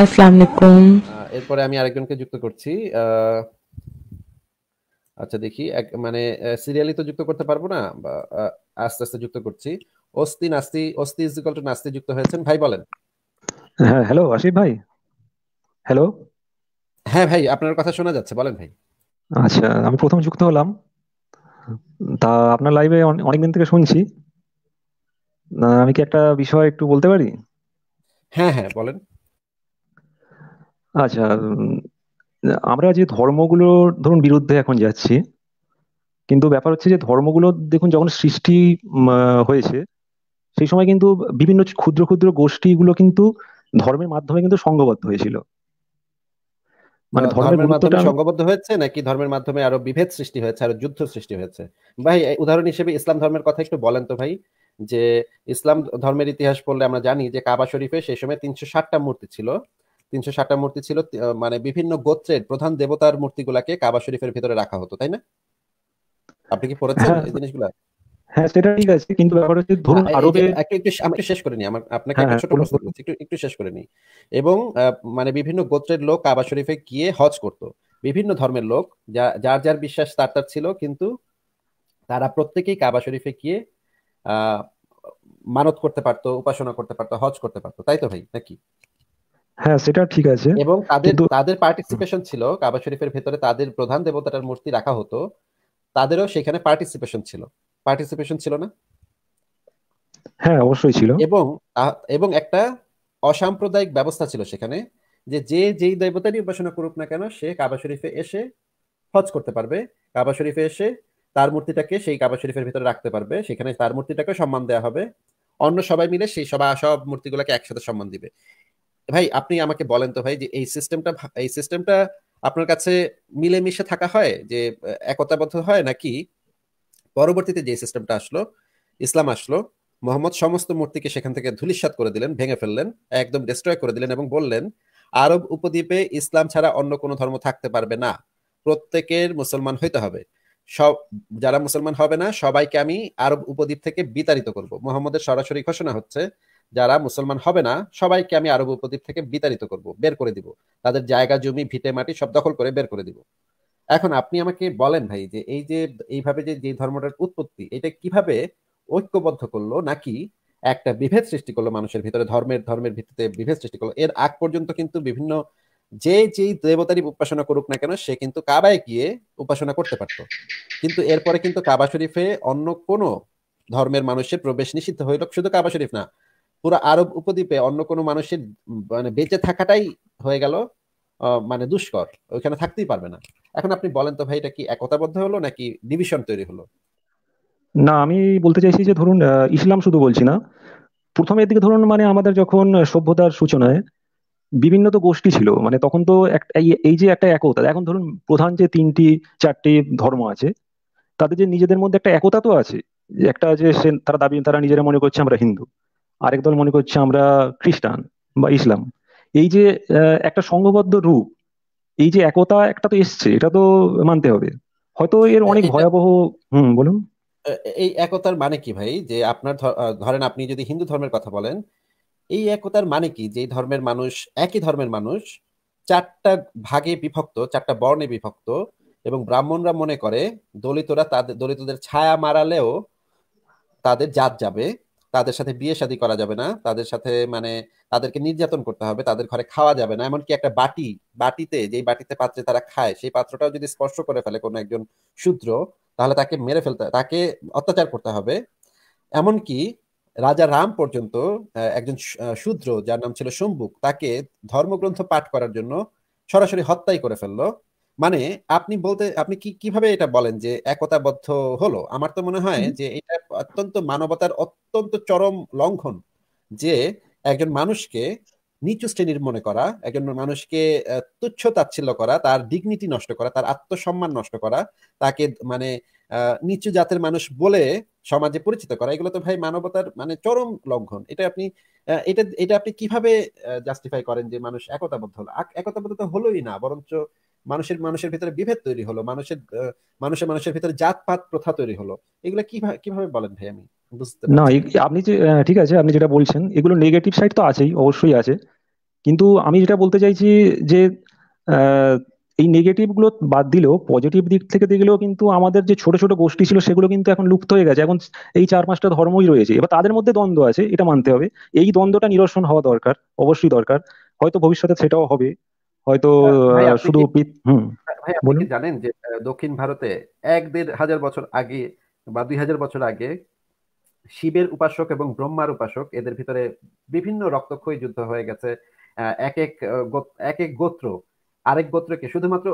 আসসালামু আলাইকুম এরপরে আমি আরেকজনকে যুক্ত করছি আচ্ছা দেখি এক মানে সিরিয়ালি তো যুক্ত করতে পারবো না বা আস্তে আস্তে যুক্ত করছি অস্তি নাস্তি অস্তি ইজ ইকুয়াল টু নাস্তি যুক্ত হয়েছেন ভাই বলেন হ্যাঁ, হ্যালো আশিফ ভাই হ্যালো হ্যাঁ ভাই আপনার কথা শোনা যাচ্ছে বলেন ভাই আচ্ছা আমি প্রথম যুক্ত হলাম তা আপনার লাইভে অনেকদিন থেকে শুনছি আমি কি একটা বিষয় একটু বলতে পারি হ্যাঁ হ্যাঁ বলেন আচ্ছা আমরা যে ধর্মগুলোর ধরুন বিরুদ্ধে এখন যাচ্ছি কিন্তু ব্যাপার হচ্ছে যে ধর্মগুলো দেখুন যখন সৃষ্টি হয়েছে সেই সময় কিন্তু বিভিন্ন ক্ষুদ্র ক্ষুদ্র গোষ্ঠীগুলো কিন্তু ধর্মের মাধ্যমে কিন্তু সংঘবদ্ধ হয়েছিল মানে ধর্মের মাধ্যমে সংঘবদ্ধ হয়েছে নাকি ধর্মের মাধ্যমে আরো বিভেদ সৃষ্টি হয়েছে আরো যুদ্ধ সৃষ্টি হয়েছে ভাই উদাহরণ হিসেবে ইসলাম ধর্মের কথা একটু বলেন তো ভাই যে ইসলাম ধর্মের ইতিহাস পড়লে আমরা জানি যে কাবা শরীফে সেই সময় তিনশো ষাটটা মূর্তি ছিল তিনশো ষাটটা মূর্তি ছিল মানে বিভিন্ন গোত্রের প্রধান দেবতার মূর্তিগুলাকে কাবা শরীফের ভিতরে রাখা হতো তাই না আপনি কি পড়েছেন হ্যাঁ। এই জিনিসগুলা হ্যাঁ সেটা ঠিক আছে কিন্তু ব্যাপার হচ্ছে ধরুন আরবে হ্যাঁ, হ্যাঁ, একটু একটু শেষ করে নি আমার আপনাকে একটা ছোট প্রশ্ন একটু একটু শেষ করে নি এবং মানে বিভিন্ন গোত্রের লোক কাবা শরীফে গিয়ে হজ করত বিভিন্ন ধর্মের লোক যার যার বিশ্বাস তার তার ছিল কিন্তু তারা প্রত্যেকেই কাবা শরীফে গিয়ে মানত করতে পারতো উপাসনা করতে পারতো হজ করতে পারতো তাই তো ভাই নাকি হ্যাঁ সেটা ঠিক আছে এবং তাদের তাদের পার্টিসিপেশন ছিল কাবা শরীফের ভেতরে তাদের প্রধান দেবতাটার মূর্তি রাখা হতো তাদেরও সেখানে পার্টিসিপেশন ছিল পার্টিসিপেশন ছিল না হ্যাঁ অবশ্যই ছিল এবং এবং একটা অসাম্প্রদায়িক ব্যবস্থা ছিল সেখানে যে যে যেই দেবতা উপাসনা করুক না কেন সে কাবা শরীফে এসে হজ করতে পারবে কাবা শরীফে এসে তার মূর্তিটাকে সেই কাবা শরীফের ভিতরে রাখতে পারবে সেখানে তার মূর্তিটাকে সম্মান দেওয়া হবে অন্য সবাই মিলে সেই সবাই সব মূর্তিগুলোকে একসাথে সম্মান দিবে ভাই আপনি আমাকে বলেন তো ভাই যে এই সিস্টেমটা এই সিস্টেমটা আপনার কাছে মিলেমিশে থাকা হয় যে একতাবদ্ধ হয় নাকি পরবর্তীতে যে সিস্টেমটা আসলো ইসলাম আসলো মোহাম্মদ সমস্ত মূর্তিকে সেখান থেকে ধুলিস্বাত করে দিলেন ভেঙে ফেললেন একদম ডিস্ট্রয় করে দিলেন এবং বললেন আরব উপদ্বীপে ইসলাম ছাড়া অন্য কোনো ধর্ম থাকতে পারবে না প্রত্যেকের মুসলমান হইতে হবে সব যারা মুসলমান হবে না সবাইকে আমি আরব উপদ্বীপ থেকে বিতাড়িত করব মোহাম্মদের সরাসরি ঘোষণা হচ্ছে যারা মুসলমান হবে না সবাইকে আমি আরব উপদ্বীপ থেকে বিতাড়িত করব বের করে দিব তাদের জায়গা জমি ভিটে মাটি সব দখল করে বের করে দিব এখন আপনি আমাকে বলেন ভাই যে এই যে এইভাবে যে যে ধর্মটার উৎপত্তি এটা কিভাবে ঐক্যবদ্ধ করলো নাকি একটা বিভেদ সৃষ্টি করলো মানুষের ভিতরে ধর্মের ধর্মের ভিত্তিতে বিভেদ সৃষ্টি করলো এর আগ পর্যন্ত কিন্তু বিভিন্ন যে যেই দেবতারই উপাসনা করুক না কেন সে কিন্তু কাবায় গিয়ে উপাসনা করতে পারতো কিন্তু এরপরে কিন্তু কাবা শরীফে অন্য কোনো ধর্মের মানুষের প্রবেশ নিষিদ্ধ হইল শুধু কাবা শরীফ না পুরো আরব উপদ্বীপে অন্য কোনো মানুষের মানে বেঁচে থাকাটাই হয়ে গেল মানে দুষ্কর ওইখানে থাকতেই পারবে না এখন আপনি বলেন তো ভাই এটা কি একতাবদ্ধ হলো নাকি ডিভিশন তৈরি হলো না আমি বলতে চাইছি যে ধরুন ইসলাম শুধু বলছি না প্রথমে এদিকে ধরুন মানে আমাদের যখন সভ্যতার সূচনায় বিভিন্ন তো গোষ্ঠী ছিল মানে তখন তো এই যে একটা একতা এখন ধরুন প্রধান যে তিনটি চারটি ধর্ম আছে তাদের যে নিজেদের মধ্যে একটা একতা তো আছে একটা যে তারা দাবি তারা নিজেরা মনে করছে আমরা হিন্দু আরেক দল মনে করছে আমরা খ্রিস্টান বা ইসলাম এই যে একটা সংঘবদ্ধ রূপ এই যে একতা একটা তো এসছে এটা তো মানতে হবে হয়তো এর অনেক ভয়াবহ হুম বলুন এই একতার মানে কি ভাই যে আপনার ধরেন আপনি যদি হিন্দু ধর্মের কথা বলেন এই একতার মানে কি যে ধর্মের মানুষ একই ধর্মের মানুষ চারটা ভাগে বিভক্ত চারটা বর্ণে বিভক্ত এবং ব্রাহ্মণরা মনে করে দলিতরা তাদের দলিতদের ছায়া মারালেও তাদের জাত যাবে তাদের সাথে বিয়ে শাদি করা যাবে না তাদের সাথে মানে তাদেরকে নির্যাতন করতে হবে তাদের ঘরে খাওয়া যাবে না এমনকি একটা বাটি বাটিতে যেই বাটিতে পাত্রে তারা খায় সেই পাত্রটাও যদি স্পর্শ করে ফেলে কোনো একজন শূদ্র তাহলে তাকে মেরে ফেলতে তাকে অত্যাচার করতে হবে এমনকি রাজা রাম পর্যন্ত একজন শূদ্র যার নাম ছিল শম্ভুক তাকে ধর্মগ্রন্থ পাঠ করার জন্য সরাসরি হত্যাই করে ফেললো মানে আপনি বলতে আপনি কি কিভাবে এটা বলেন যে একতাবদ্ধ হলো আমার তো মনে হয় যে এটা অত্যন্ত মানবতার অত্যন্ত চরম লঙ্ঘন যে একজন মানুষকে নিচু শ্রেণীর মনে করা একজন মানুষকে তুচ্ছ তাচ্ছিল্য করা তার ডিগনিটি নষ্ট করা তার আত্মসম্মান নষ্ট করা তাকে মানে নিচু জাতের মানুষ বলে সমাজে পরিচিত করা এগুলো তো ভাই মানবতার মানে চরম লঙ্ঘন এটা আপনি এটা এটা আপনি কিভাবে জাস্টিফাই করেন যে মানুষ একতাবদ্ধ হলো একতাবদ্ধ তো হলোই না বরঞ্চ মানুষের মানুষের ভিতরে বিভেদ তৈরি হলো মানুষের মানুষের মানুষের ভিতরে জাতপাত প্রথা তৈরি হলো এগুলো কিভাবে কিভাবে বলেন ভাই আমি না আপনি যে ঠিক আছে আপনি যেটা বলছেন এগুলো নেগেটিভ সাইড তো আছেই অবশ্যই আছে কিন্তু আমি যেটা বলতে চাইছি যে এই নেগেটিভ গুলো বাদ দিলেও পজিটিভ দিক থেকে দেখলেও কিন্তু আমাদের যে ছোট ছোট গোষ্ঠী ছিল সেগুলো কিন্তু এখন লুপ্ত হয়ে গেছে এখন এই চার পাঁচটা ধর্মই রয়েছে এবার তাদের মধ্যে দ্বন্দ্ব আছে এটা মানতে হবে এই দ্বন্দ্বটা নিরসন হওয়া দরকার অবশ্যই দরকার হয়তো ভবিষ্যতে সেটাও হবে হয়তো হ্যাঁ, শুধু জানেন যে দক্ষিণ ভারতে এক দেড় হাজার বছর আগে বা দুই হাজার বছর আগে শিবের উপাসক এবং ব্রহ্মার উপাসক এদের ভিতরে বিভিন্ন রক্তক্ষয়ী যুদ্ধ হয়ে গেছে এক এক এক এক গোত্র আরেক গোত্রকে শুধুমাত্র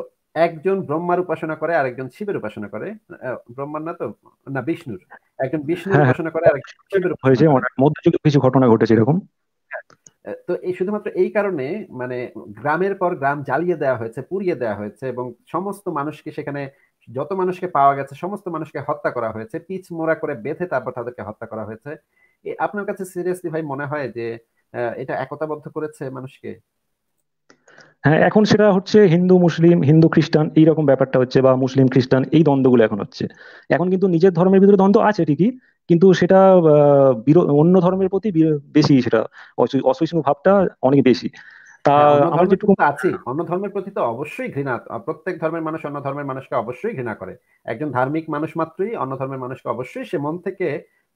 একজন ব্রহ্মার উপাসনা করে আরেকজন শিবের উপাসনা করে ব্রহ্মার না তো না বিষ্ণুর একজন বিষ্ণুর হ্যাঁ, হ্যাঁ। উপাসনা করে আরেকজন শিবের উপাসনা মধ্যযুগে কিছু ঘটনা ঘটেছে এরকম তো এই শুধুমাত্র এই কারণে মানে গ্রামের পর গ্রাম জ্বালিয়ে দেওয়া হয়েছে পুড়িয়ে দেওয়া হয়েছে এবং সমস্ত মানুষকে সেখানে যত মানুষকে পাওয়া গেছে সমস্ত মানুষকে হত্যা করা হয়েছে পিচ মোড়া করে বেঁধে তারপর তাদেরকে হত্যা করা হয়েছে আপনার কাছে সিরিয়াসলি ভাই মনে হয় যে এটা একতাবদ্ধ করেছে মানুষকে হ্যাঁ এখন সেটা হচ্ছে হিন্দু মুসলিম হিন্দু খ্রিস্টান এইরকম ব্যাপারটা হচ্ছে বা মুসলিম খ্রিস্টান এই দ্বন্দ্বগুলো এখন হচ্ছে এখন কিন্তু নিজের ধর্মের ভিতরে দ্বন্দ্ব আছে ঠিকই কিন্তু সেটা অন্য ধর্মের প্রতি বেশি সেটা অসহিষ্ণু ভাবটা অনেক বেশি তা হ্যাঁ, আমার যেটুকু আছে অন্য ধর্মের প্রতি তো অবশ্যই ঘৃণা প্রত্যেক ধর্মের মানুষ অন্য ধর্মের মানুষকে অবশ্যই ঘৃণা করে একজন ধার্মিক মানুষ মাত্রই অন্য ধর্মের মানুষকে অবশ্যই সে মন থেকে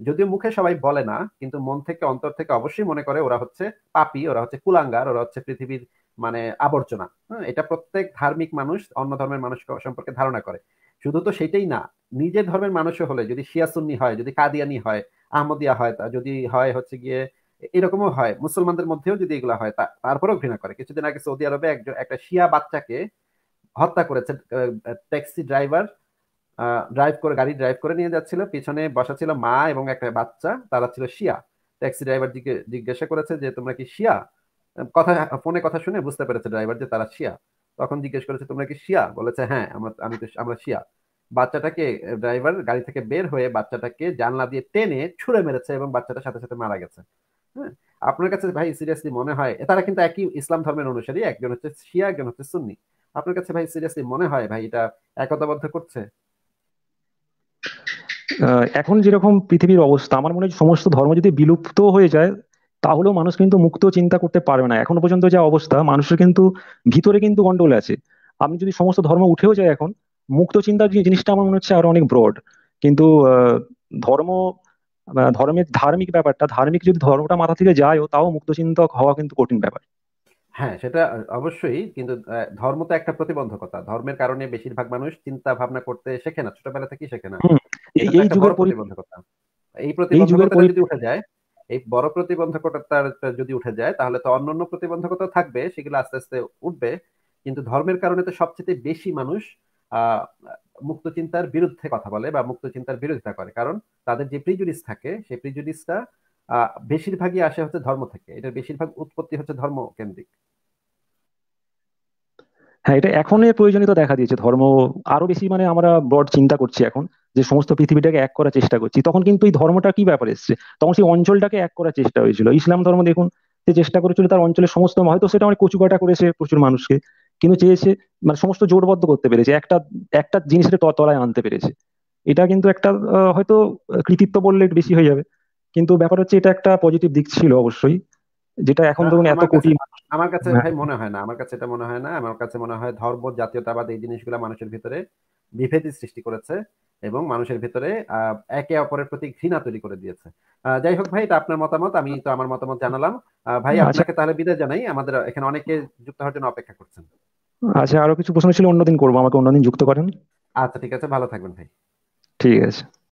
যদিও মুখে সবাই বলে না কিন্তু মন থেকে অন্তর থেকে অবশ্যই মনে করে ওরা হচ্ছে পাপি ওরা হচ্ছে কুলাঙ্গার ওরা হচ্ছে পৃথিবীর মানে আবর্জনা হ্যাঁ? এটা প্রত্যেক ধার্মিক মানুষ অন্য ধর্মের মানুষ সম্পর্কে ধারণা করে শুধু তো সেটাই না নিজের ধর্মের মানুষও হলে যদি শিয়াসুন্নি হয় যদি কাদিয়ানি হয় আহমদিয়া হয় তা যদি হয় হচ্ছে গিয়ে এরকমও হয় মুসলমানদের মধ্যেও যদি এগুলো হয় তা তারপরেও ঘৃণা করে কিছুদিন আগে সৌদি আরবে একজন একটা শিয়া বাচ্চাকে হত্যা করেছে ট্যাক্সি ড্রাইভার ড্রাইভ করে গাড়ি ড্রাইভ করে নিয়ে যাচ্ছিল পিছনে বসা ছিল মা এবং একটা বাচ্চা তারা ছিল শিয়া ট্যাক্সি ড্রাইভার জিজ্ঞাসা করেছে যে তোমরা কি শিয়া কথা ফোনে কথা শুনে বুঝতে পেরেছে ড্রাইভার যে তারা শিয়া তখন জিজ্ঞেস করেছে তোমরা কি শিয়া বলেছে হ্যাঁ আমরা আমি তো আমরা শিয়া বাচ্চাটাকে ড্রাইভার গাড়ি থেকে বের হয়ে বাচ্চাটাকে জানলা দিয়ে টেনে ছুড়ে মেরেছে এবং বাচ্চাটা সাথে সাথে মারা গেছে হ্যাঁ আপনার কাছে ভাই সিরিয়াসলি মনে হয় তারা কিন্তু একই ইসলাম ধর্মের অনুসারী একজন হচ্ছে শিয়া একজন হচ্ছে সুন্নি আপনার কাছে ভাই সিরিয়াসলি মনে হয় ভাই এটা একতাবদ্ধ করছে এখন যেরকম পৃথিবীর অবস্থা আমার মনে হয় সমস্ত ধর্ম যদি বিলুপ্ত হয়ে যায় তাহলেও মানুষ কিন্তু মুক্ত চিন্তা করতে পারবে না এখনো পর্যন্ত যা অবস্থা মানুষের কিন্তু ভিতরে কিন্তু গন্ডগোল আছে আমি যদি সমস্ত ধর্ম উঠেও যায় এখন মুক্ত চিন্তার জিনিসটা আমার মনে হচ্ছে আরো অনেক ব্রড কিন্তু ধর্ম ধর্মের ধার্মিক ব্যাপারটা ধার্মিক যদি ধর্মটা মাথা থেকে যায়ও তাও মুক্ত চিন্তক হওয়া কিন্তু কঠিন ব্যাপার হ্যাঁ সেটা অবশ্যই কিন্তু ধর্ম তো একটা প্রতিবন্ধকতা ধর্মের কারণে বেশিরভাগ মানুষ চিন্তা ভাবনা করতে শেখে না ছোটবেলা থেকেই শেখে না এই যুগের প্রতিবন্ধকতা এই প্রতিবন্ধকতা যদি উঠে যায় এই বড় প্রতিবন্ধকতা যদি উঠে যায় তাহলে তো অন্য প্রতিবন্ধকতা থাকবে সেগুলো আস্তে আস্তে উঠবে কিন্তু ধর্মের কারণে তো সবচেয়ে বেশি মানুষ মুক্ত চিন্তার বিরুদ্ধে কথা বলে বা মুক্ত চিন্তার বিরোধিতা করে কারণ তাদের যে প্রিজুডিস থাকে সেই প্রিজুডিসটা বেশিরভাগই আসে হচ্ছে ধর্ম থেকে এটার বেশিরভাগ উৎপত্তি হচ্ছে ধর্ম কেন্দ্রিক হ্যাঁ এটা এখনই প্রয়োজনীয়তা দেখা দিয়েছে ধর্ম আরো বেশি মানে আমরা বড় চিন্তা করছি এখন যে সমস্ত পৃথিবীটাকে এক করার চেষ্টা করছি তখন কিন্তু এই ধর্মটা কি ব্যাপার এসছে তখন সেই অঞ্চলটাকে এক করার চেষ্টা হয়েছিল ইসলাম ধর্ম দেখুন সে চেষ্টা করেছিল তার অঞ্চলের সমস্ত হয়তো সেটা অনেক কচুকাটা করেছে প্রচুর মানুষকে কিন্তু চেয়েছে মানে সমস্ত জোটবদ্ধ করতে পেরেছে একটা একটা জিনিসের তলায় আনতে পেরেছে এটা কিন্তু একটা হয়তো কৃতিত্ব বললে বেশি হয়ে যাবে কিন্তু ব্যাপার হচ্ছে এটা একটা পজিটিভ দিক ছিল অবশ্যই যেটা এখন ধরুন এত কোটি আমার কাছে হ্যাঁ। ভাই মনে হয় না আমার কাছে এটা মনে হয় না আমার কাছে মনে হয় ধর্ম জাতীয়তাবাদ এই জিনিসগুলো মানুষের ভিতরে বিভেদের সৃষ্টি করেছে এবং মানুষের ভেতরে একে অপরের প্রতি ঘৃণা তৈরি করে দিয়েছে যাই হোক ভাই এটা আপনার মতামত আমি তো আমার মতামত জানালাম ভাই আচ্ছা। আপনাকে তাহলে বিদায় জানাই আমাদের এখানে অনেকে যুক্ত হওয়ার জন্য অপেক্ষা করছেন আচ্ছা আরো কিছু প্রশ্ন ছিল অন্যদিন করবো আমাকে অন্যদিন যুক্ত করেন আচ্ছা ঠিক আছে ভালো থাকবেন ভাই ঠিক আছে